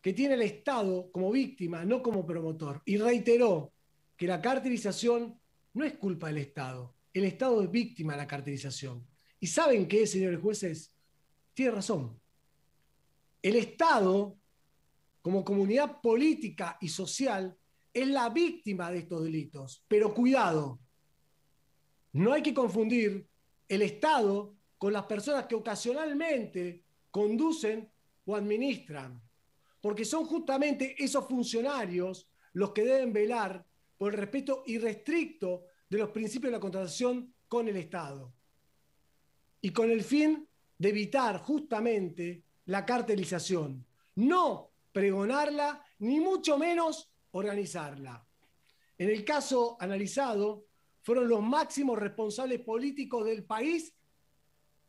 que tiene el Estado como víctima, no como promotor. Y reiteró que la carterización no es culpa del Estado. El Estado es víctima de la carterización. ¿Y saben qué, señores jueces? Tiene razón. El Estado, como comunidad política y social, es la víctima de estos delitos. Pero cuidado, no hay que confundir el Estado con las personas que ocasionalmente conducen o administran porque son justamente esos funcionarios los que deben velar por el respeto irrestricto de los principios de la contratación con el Estado y con el fin de evitar justamente la cartelización, no pregonarla ni mucho menos organizarla. En el caso analizado, fueron los máximos responsables políticos del país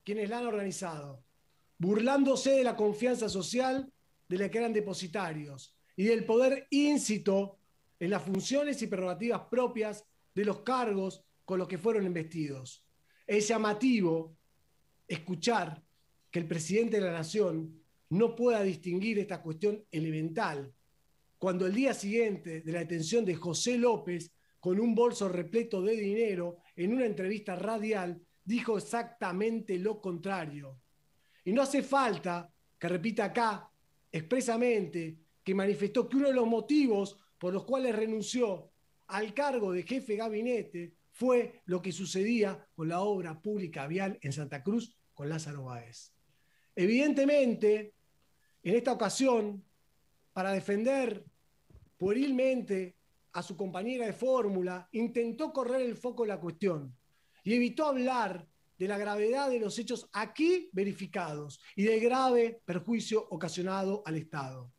quienes la han organizado, burlándose de la confianza social de la que eran depositarios y del poder íncito en las funciones y prerrogativas propias de los cargos con los que fueron investidos. Es llamativo escuchar que el presidente de la Nación no pueda distinguir esta cuestión elemental cuando el día siguiente de la detención de José López con un bolso repleto de dinero en una entrevista radial dijo exactamente lo contrario. Y no hace falta que repita acá expresamente que manifestó que uno de los motivos por los cuales renunció al cargo de jefe gabinete fue lo que sucedía con la obra pública vial en Santa Cruz con Lázaro Báez. Evidentemente, en esta ocasión, para defender puerilmente a su compañera de fórmula, intentó correr el foco de la cuestión y evitó hablar de la gravedad de los hechos aquí verificados y del grave perjuicio ocasionado al Estado.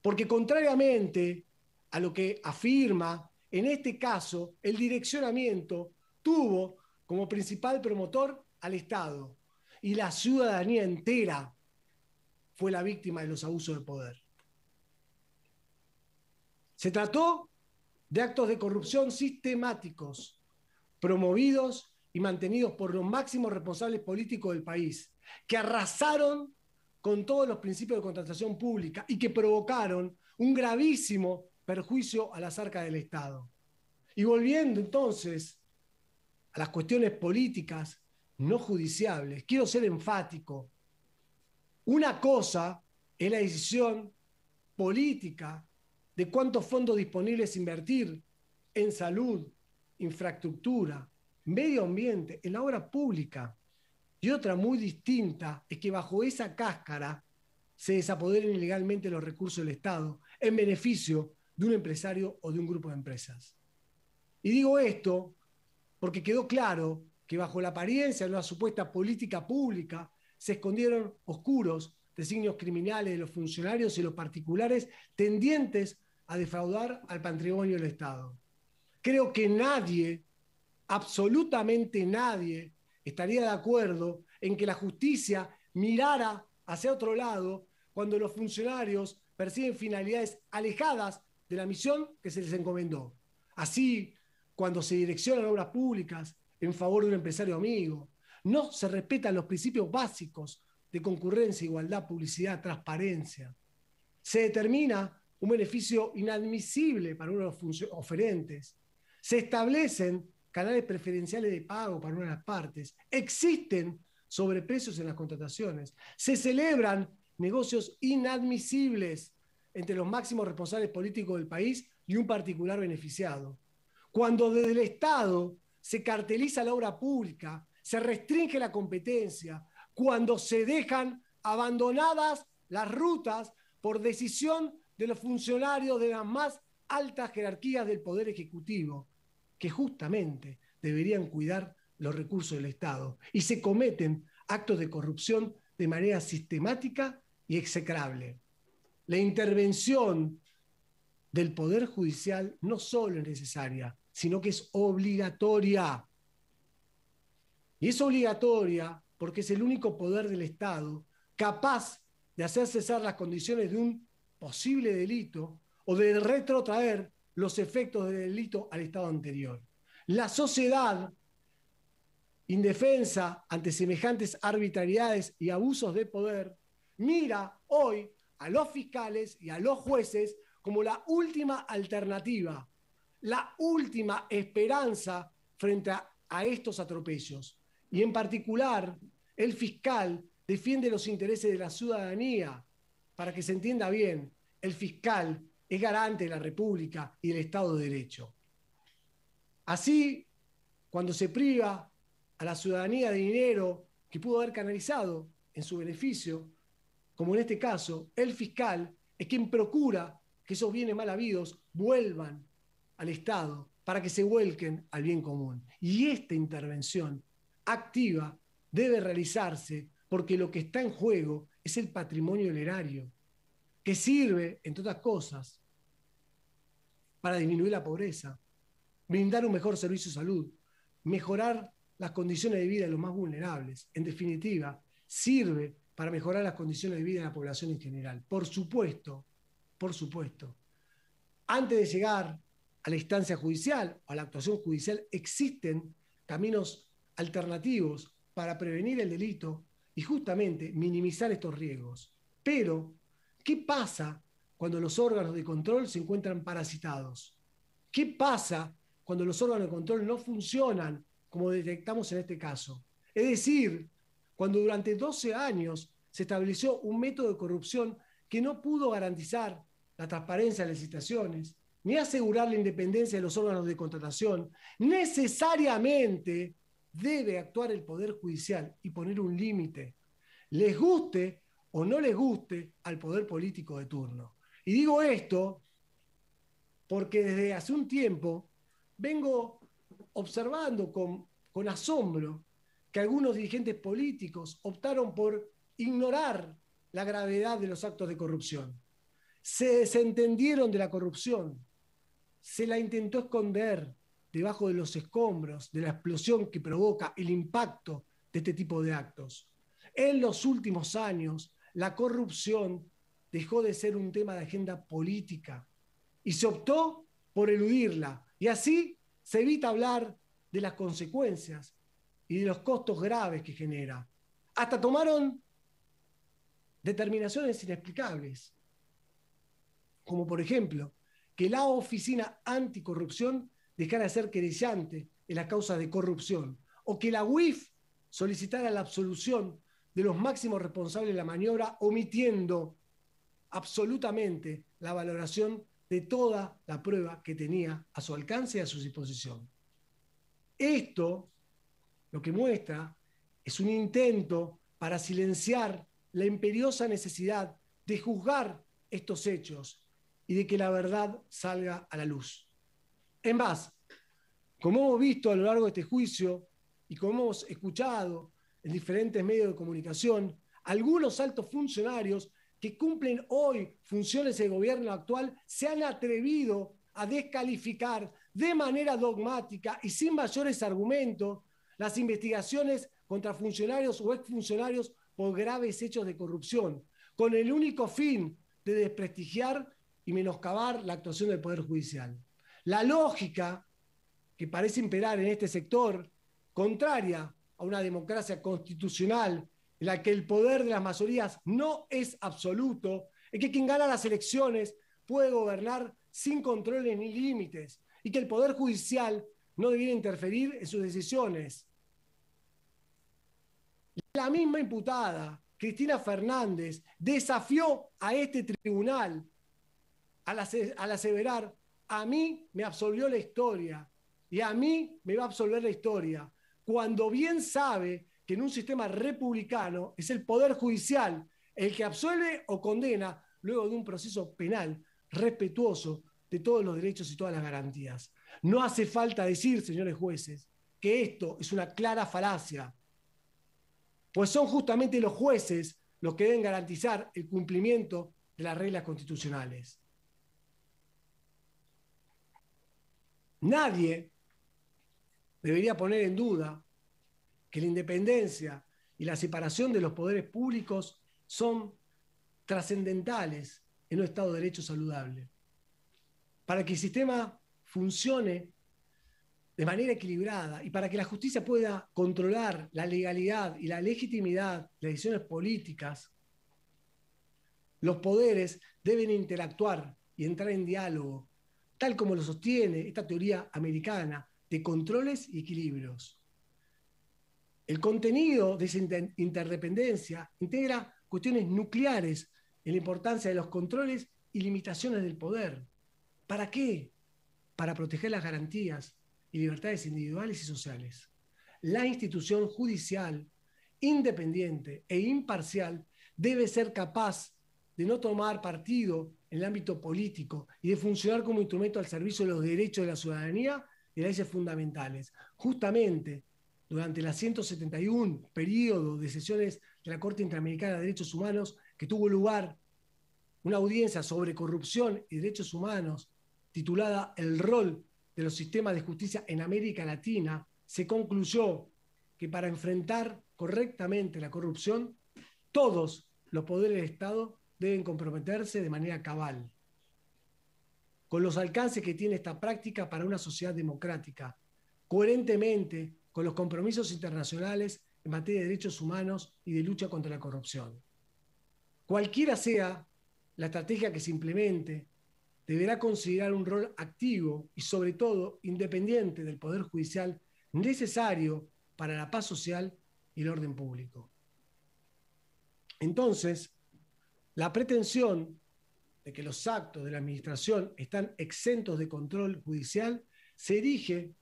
Porque contrariamente a lo que afirma, en este caso, el direccionamiento tuvo como principal promotor al Estado y la ciudadanía entera fue la víctima de los abusos de poder. Se trató de actos de corrupción sistemáticos promovidos y mantenidos por los máximos responsables políticos del país, que arrasaron con todos los principios de contratación pública y que provocaron un gravísimo perjuicio a la cerca del Estado. Y volviendo entonces a las cuestiones políticas no judiciales quiero ser enfático. Una cosa es la decisión política de cuántos fondos disponibles invertir en salud, infraestructura, medio ambiente, en la obra pública. Y otra muy distinta es que bajo esa cáscara se desapoderen ilegalmente los recursos del Estado en beneficio de un empresario o de un grupo de empresas. Y digo esto porque quedó claro que bajo la apariencia de una supuesta política pública se escondieron oscuros designios criminales de los funcionarios y los particulares tendientes a defraudar al patrimonio del Estado. Creo que nadie absolutamente nadie estaría de acuerdo en que la justicia mirara hacia otro lado cuando los funcionarios persiguen finalidades alejadas de la misión que se les encomendó. Así, cuando se direccionan obras públicas en favor de un empresario amigo, no se respetan los principios básicos de concurrencia, igualdad, publicidad, transparencia. Se determina un beneficio inadmisible para uno de los oferentes. Se establecen canales preferenciales de pago para una de las partes, existen sobreprecios en las contrataciones, se celebran negocios inadmisibles entre los máximos responsables políticos del país y un particular beneficiado. Cuando desde el Estado se carteliza la obra pública, se restringe la competencia, cuando se dejan abandonadas las rutas por decisión de los funcionarios de las más altas jerarquías del Poder Ejecutivo que justamente deberían cuidar los recursos del Estado. Y se cometen actos de corrupción de manera sistemática y execrable. La intervención del Poder Judicial no solo es necesaria, sino que es obligatoria. Y es obligatoria porque es el único poder del Estado capaz de hacer cesar las condiciones de un posible delito o de retrotraer los efectos del delito al estado anterior. La sociedad, indefensa ante semejantes arbitrariedades y abusos de poder, mira hoy a los fiscales y a los jueces como la última alternativa, la última esperanza frente a, estos atropellos. Y en particular, el fiscal defiende los intereses de la ciudadanía. Para que se entienda bien, el fiscal es garante de la República y del Estado de Derecho. Así, cuando se priva a la ciudadanía de dinero que pudo haber canalizado en su beneficio, como en este caso, el fiscal es quien procura que esos bienes mal habidos vuelvan al Estado para que se vuelquen al bien común. Y esta intervención activa debe realizarse porque lo que está en juego es el patrimonio del erario, que sirve, entre otras cosas, para disminuir la pobreza, brindar un mejor servicio de salud, mejorar las condiciones de vida de los más vulnerables. En definitiva, sirve para mejorar las condiciones de vida de la población en general. Por supuesto, por supuesto, antes de llegar a la instancia judicial o a la actuación judicial, existen caminos alternativos para prevenir el delito y justamente minimizar estos riesgos. Pero, ¿qué pasa cuando los órganos de control se encuentran parasitados? ¿Qué pasa cuando los órganos de control no funcionan como detectamos en este caso? Es decir, cuando durante 12 años se estableció un método de corrupción que no pudo garantizar la transparencia de las licitaciones, ni asegurar la independencia de los órganos de contratación, necesariamente debe actuar el Poder Judicial y poner un límite, les guste o no les guste al poder político de turno. Y digo esto porque desde hace un tiempo vengo observando con, asombro que algunos dirigentes políticos optaron por ignorar la gravedad de los actos de corrupción. Se desentendieron de la corrupción, se la intentó esconder debajo de los escombros, de la explosión que provoca el impacto de este tipo de actos. En los últimos años, la corrupción dejó de ser un tema de agenda política y se optó por eludirla. Y así se evita hablar de las consecuencias y de los costos graves que genera. Hasta tomaron determinaciones inexplicables, como por ejemplo que la Oficina Anticorrupción dejara de ser querellante en la causa de corrupción, o que la UIF solicitara la absolución de los máximos responsables de la maniobra, omitiendo absolutamente la valoración de toda la prueba que tenía a su alcance y a su disposición. Esto lo que muestra es un intento para silenciar la imperiosa necesidad de juzgar estos hechos y de que la verdad salga a la luz. En más, como hemos visto a lo largo de este juicio y como hemos escuchado en diferentes medios de comunicación, algunos altos funcionarios que cumplen hoy funciones de gobierno actual se han atrevido a descalificar de manera dogmática y sin mayores argumentos las investigaciones contra funcionarios o exfuncionarios por graves hechos de corrupción, con el único fin de desprestigiar y menoscabar la actuación del Poder Judicial. La lógica que parece imperar en este sector, contraria a una democracia constitucional en la que el poder de las mayorías no es absoluto, en que quien gana las elecciones puede gobernar sin controles ni límites y que el poder judicial no debiera interferir en sus decisiones. La misma imputada, Cristina Fernández, desafió a este tribunal al, aseverar, a mí me absolvió la historia y a mí me va a absolver la historia, cuando bien sabe en un sistema republicano es el Poder Judicial el que absuelve o condena luego de un proceso penal respetuoso de todos los derechos y todas las garantías. No hace falta decir, señores jueces, que esto es una clara falacia, pues son justamente los jueces los que deben garantizar el cumplimiento de las reglas constitucionales. Nadie debería poner en duda que la independencia y la separación de los poderes públicos son trascendentales en un Estado de Derecho saludable. Para que el sistema funcione de manera equilibrada y para que la justicia pueda controlar la legalidad y la legitimidad de las decisiones políticas, los poderes deben interactuar y entrar en diálogo, tal como lo sostiene esta teoría americana de controles y equilibrios. El contenido de esa interdependencia integra cuestiones nucleares en la importancia de los controles y limitaciones del poder. ¿Para qué? Para proteger las garantías y libertades individuales y sociales. La institución judicial, independiente e imparcial, debe ser capaz de no tomar partido en el ámbito político y de funcionar como instrumento al servicio de los derechos de la ciudadanía y de las leyes fundamentales. Justamente durante la 171 periodo de sesiones de la Corte Interamericana de Derechos Humanos que tuvo lugar una audiencia sobre corrupción y derechos humanos titulada El rol de los sistemas de justicia en América Latina, se concluyó que para enfrentar correctamente la corrupción, todos los poderes del Estado deben comprometerse de manera cabal con los alcances que tiene esta práctica para una sociedad democrática, coherentemente con los compromisos internacionales en materia de derechos humanos y de lucha contra la corrupción. Cualquiera sea la estrategia que se implemente, deberá considerar un rol activo y sobre todo independiente del Poder Judicial necesario para la paz social y el orden público. Entonces, la pretensión de que los actos de la Administración están exentos de control judicial se erige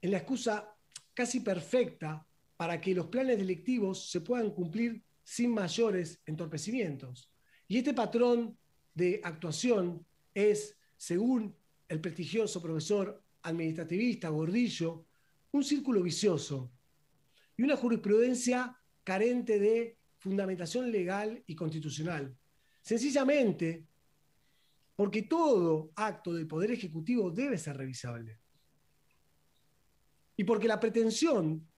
en la excusa casi perfecta para que los planes delictivos se puedan cumplir sin mayores entorpecimientos. Y este patrón de actuación es, según el prestigioso profesor administrativista Gordillo, un círculo vicioso y una jurisprudencia carente de fundamentación legal y constitucional. Sencillamente, porque todo acto del Poder Ejecutivo debe ser revisable. Y porque la pretensión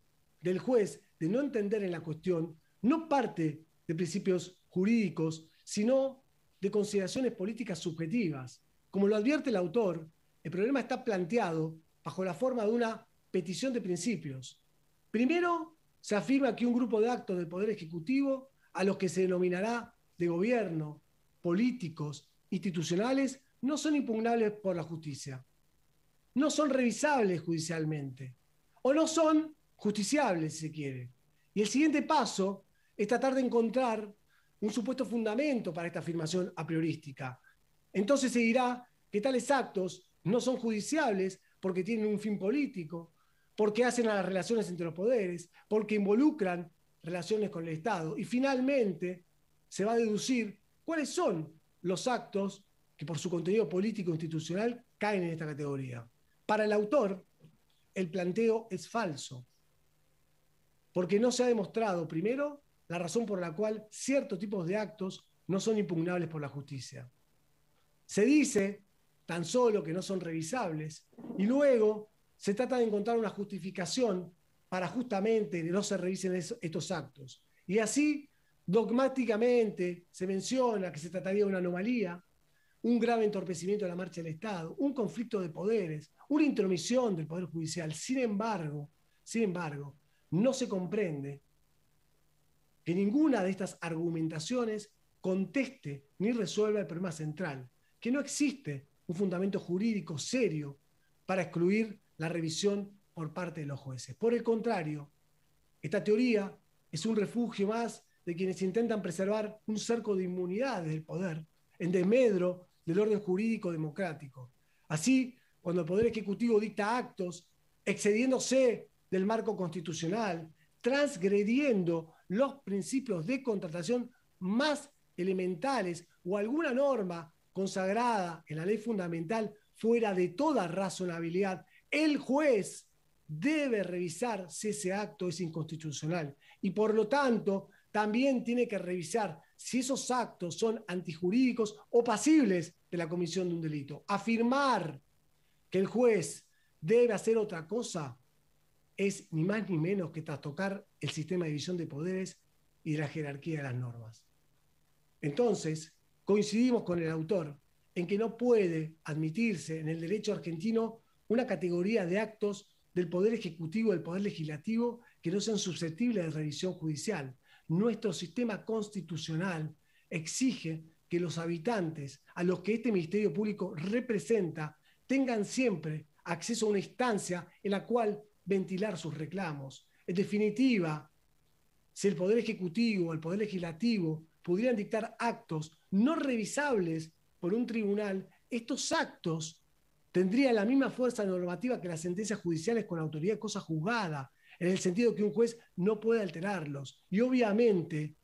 del juez de no entender en la cuestión no parte de principios jurídicos, sino de consideraciones políticas subjetivas. Como lo advierte el autor, el problema está planteado bajo la forma de una petición de principios. Primero, se afirma que un grupo de actos del Poder Ejecutivo, a los que se denominará de gobierno, políticos, institucionales, no son impugnables por la justicia. No son revisables judicialmente o no son justiciables, si se quiere. Y el siguiente paso es tratar de encontrar un supuesto fundamento para esta afirmación a priorística. Entonces se dirá que tales actos no son judiciables porque tienen un fin político, porque hacen a las relaciones entre los poderes, porque involucran relaciones con el Estado. Y finalmente se va a deducir cuáles son los actos que por su contenido político institucional caen en esta categoría. Para el autor, el planteo es falso, porque no se ha demostrado, primero, la razón por la cual ciertos tipos de actos no son impugnables por la justicia. Se dice tan solo que no son revisables y luego se trata de encontrar una justificación para justamente que no se revisen estos actos. Y así, dogmáticamente, se menciona que se trataría de una anomalía, un grave entorpecimiento de la marcha del Estado, un conflicto de poderes, una intromisión del Poder Judicial. Sin embargo, sin embargo, no se comprende que ninguna de estas argumentaciones conteste ni resuelva el problema central, que no existe un fundamento jurídico serio para excluir la revisión por parte de los jueces. Por el contrario, esta teoría es un refugio más de quienes intentan preservar un cerco de inmunidad del poder en desmedro del orden jurídico democrático. Así, cuando el Poder Ejecutivo dicta actos excediéndose del marco constitucional, transgrediendo los principios de contratación más elementales o alguna norma consagrada en la ley fundamental fuera de toda razonabilidad, el juez debe revisar si ese acto es inconstitucional y por lo tanto también tiene que revisar si esos actos son antijurídicos o pasibles de la comisión de un delito. Afirmar que el juez debe hacer otra cosa es ni más ni menos que trastocar el sistema de división de poderes y de la jerarquía de las normas. Entonces, coincidimos con el autor en que no puede admitirse en el derecho argentino una categoría de actos del Poder Ejecutivo del Poder Legislativo que no sean susceptibles de revisión judicial, nuestro sistema constitucional exige que los habitantes a los que este Ministerio Público representa tengan siempre acceso a una instancia en la cual ventilar sus reclamos. En definitiva, si el Poder Ejecutivo o el Poder Legislativo pudieran dictar actos no revisables por un tribunal, estos actos tendrían la misma fuerza normativa que las sentencias judiciales con autoridad de cosa juzgada en el sentido que un juez no puede alterarlos. Y obviamente,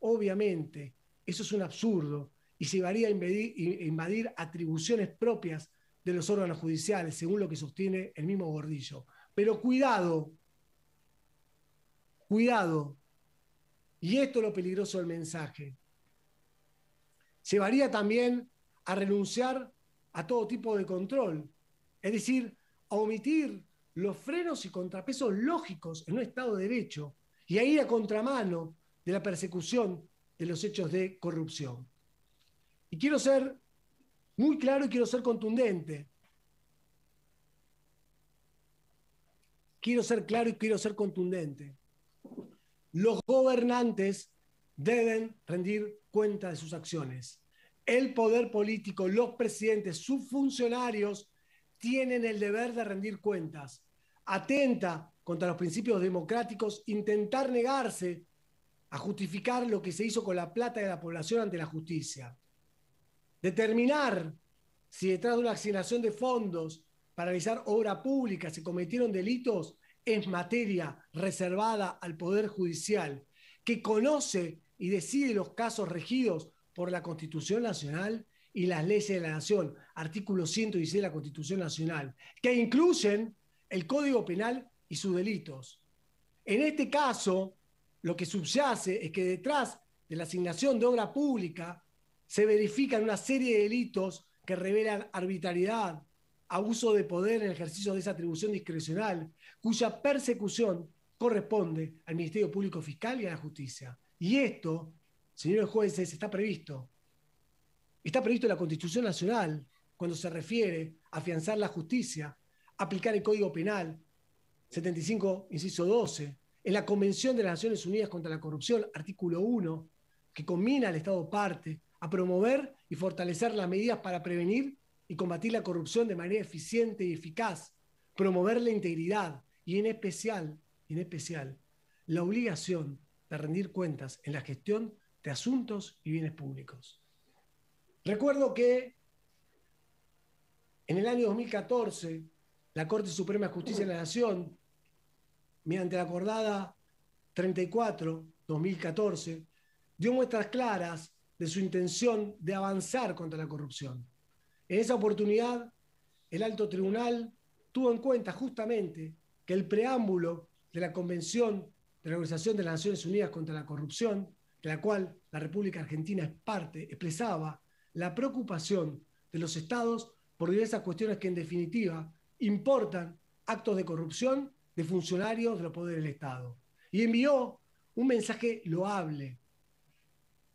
obviamente, eso es un absurdo y se llevaría a invadir, e invadir atribuciones propias de los órganos judiciales, según lo que sostiene el mismo Gordillo. Pero cuidado, cuidado, y esto es lo peligroso del mensaje, llevaría también a renunciar a todo tipo de control, es decir, a omitir los frenos y contrapesos lógicos en un Estado de Derecho y a ir a contramano de la persecución de los hechos de corrupción. Y quiero ser muy claro y quiero ser contundente. Quiero ser claro y quiero ser contundente. Los gobernantes deben rendir cuenta de sus acciones. El poder político, los presidentes, sus funcionarios tienen el deber de rendir cuentas atenta contra los principios democráticos intentar negarse a justificar lo que se hizo con la plata de la población ante la justicia. Determinar si detrás de una asignación de fondos para realizar obra pública se cometieron delitos en materia reservada al Poder Judicial, que conoce y decide los casos regidos por la Constitución Nacional y las leyes de la Nación, artículo 116 de la Constitución Nacional, que incluyen el Código Penal y sus delitos. En este caso, lo que subyace es que detrás de la asignación de obra pública se verifican una serie de delitos que revelan arbitrariedad, abuso de poder en el ejercicio de esa atribución discrecional, cuya persecución corresponde al Ministerio Público Fiscal y a la Justicia. Y esto, señores jueces, está previsto. Está previsto en la Constitución Nacional cuando se refiere a afianzar la justicia aplicar el Código Penal, 75, inciso 12, en la Convención de las Naciones Unidas contra la Corrupción, artículo 1, que combina al Estado parte a promover y fortalecer las medidas para prevenir y combatir la corrupción de manera eficiente y eficaz, promover la integridad y en especial, en especial, la obligación de rendir cuentas en la gestión de asuntos y bienes públicos. Recuerdo que en el año 2014 la Corte Suprema de Justicia de la Nación, mediante la acordada 34-2014, dio muestras claras de su intención de avanzar contra la corrupción. En esa oportunidad, el alto tribunal tuvo en cuenta justamente que el preámbulo de la Convención de la Organización de las Naciones Unidas contra la Corrupción, de la cual la República Argentina es parte, expresaba la preocupación de los estados por diversas cuestiones que en definitiva importan actos de corrupción de funcionarios de los poderes del Estado. Y envió un mensaje loable.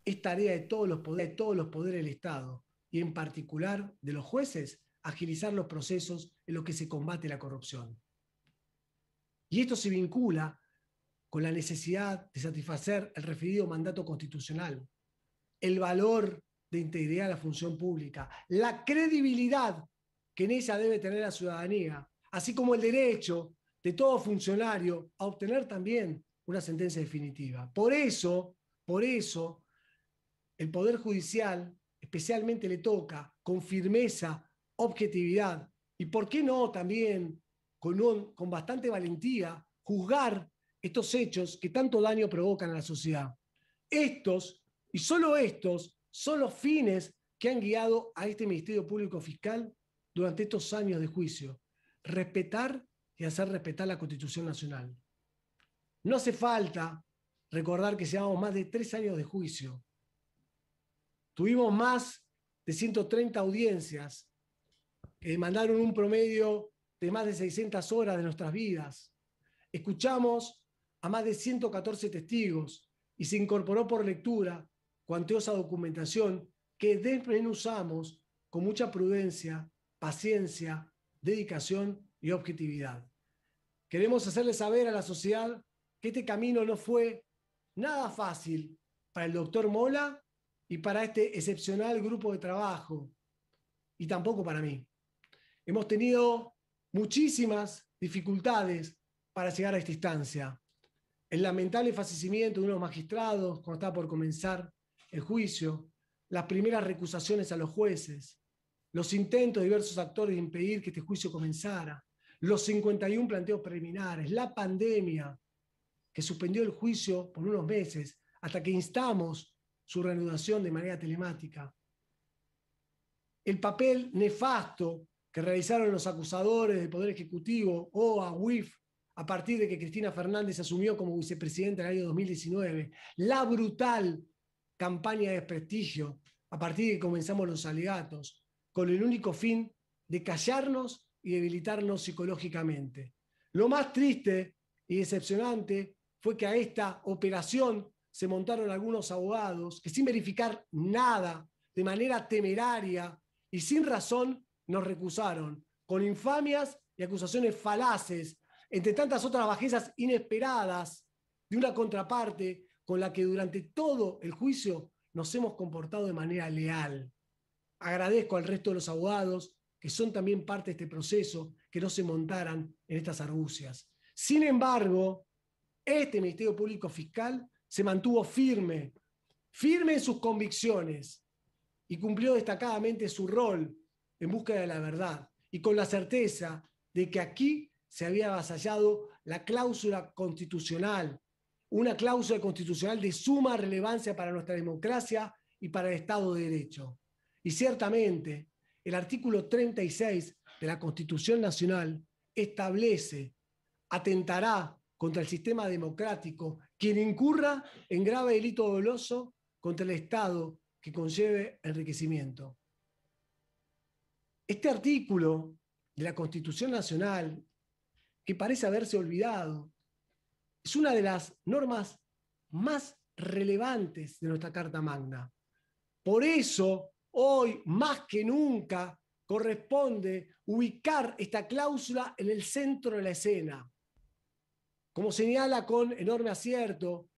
Es tarea de todos los poderes, de todos los poderes del Estado y en particular de los jueces agilizar los procesos en los que se combate la corrupción. Y esto se vincula con la necesidad de satisfacer el referido mandato constitucional, el valor de integridad de la función pública, la credibilidad que en ella debe tener la ciudadanía, así como el derecho de todo funcionario a obtener también una sentencia definitiva. Por eso, por eso, el Poder Judicial especialmente le toca con firmeza, objetividad y, ¿por qué no, también con, con bastante valentía, juzgar estos hechos que tanto daño provocan a la sociedad. Estos, y solo estos, son los fines que han guiado a este Ministerio Público Fiscal durante estos años de juicio, respetar y hacer respetar la Constitución Nacional. No hace falta recordar que llevamos más de tres años de juicio. Tuvimos más de 130 audiencias que demandaron un promedio de más de 600 horas de nuestras vidas. Escuchamos a más de 114 testigos y se incorporó por lectura cuantiosa documentación que desmenuzamos con mucha prudencia paciencia, dedicación y objetividad. Queremos hacerle saber a la sociedad que este camino no fue nada fácil para el doctor Mola y para este excepcional grupo de trabajo, y tampoco para mí. Hemos tenido muchísimas dificultades para llegar a esta instancia. El lamentable fallecimiento de unos magistrados cuando estaba por comenzar el juicio, las primeras recusaciones a los jueces, los intentos de diversos actores de impedir que este juicio comenzara, los 51 planteos preliminares, la pandemia, que suspendió el juicio por unos meses hasta que instamos su reanudación de manera telemática, el papel nefasto que realizaron los acusadores del Poder Ejecutivo o a WIF a partir de que Cristina Fernández asumió como vicepresidenta en el año 2019, la brutal campaña de desprestigio a partir de que comenzamos los alegatos, con el único fin de callarnos y debilitarnos psicológicamente. Lo más triste y decepcionante fue que a esta operación se montaron algunos abogados que sin verificar nada, de manera temeraria y sin razón, nos recusaron, con infamias y acusaciones falaces, entre tantas otras bajezas inesperadas de una contraparte con la que durante todo el juicio nos hemos comportado de manera leal. Agradezco al resto de los abogados que son también parte de este proceso, que no se montaran en estas argucias. Sin embargo, este Ministerio Público Fiscal se mantuvo firme, firme en sus convicciones y cumplió destacadamente su rol en búsqueda de la verdad y con la certeza de que aquí se había avasallado la cláusula constitucional, una cláusula constitucional de suma relevancia para nuestra democracia y para el Estado de Derecho. Y ciertamente, el artículo 36 de la Constitución Nacional establece, atentará contra el sistema democrático quien incurra en grave delito doloso contra el Estado que conlleve enriquecimiento. Este artículo de la Constitución Nacional, que parece haberse olvidado, es una de las normas más relevantes de nuestra Carta Magna. Por eso hoy más que nunca corresponde ubicar esta cláusula en el centro de la escena. Como señala con enorme acierto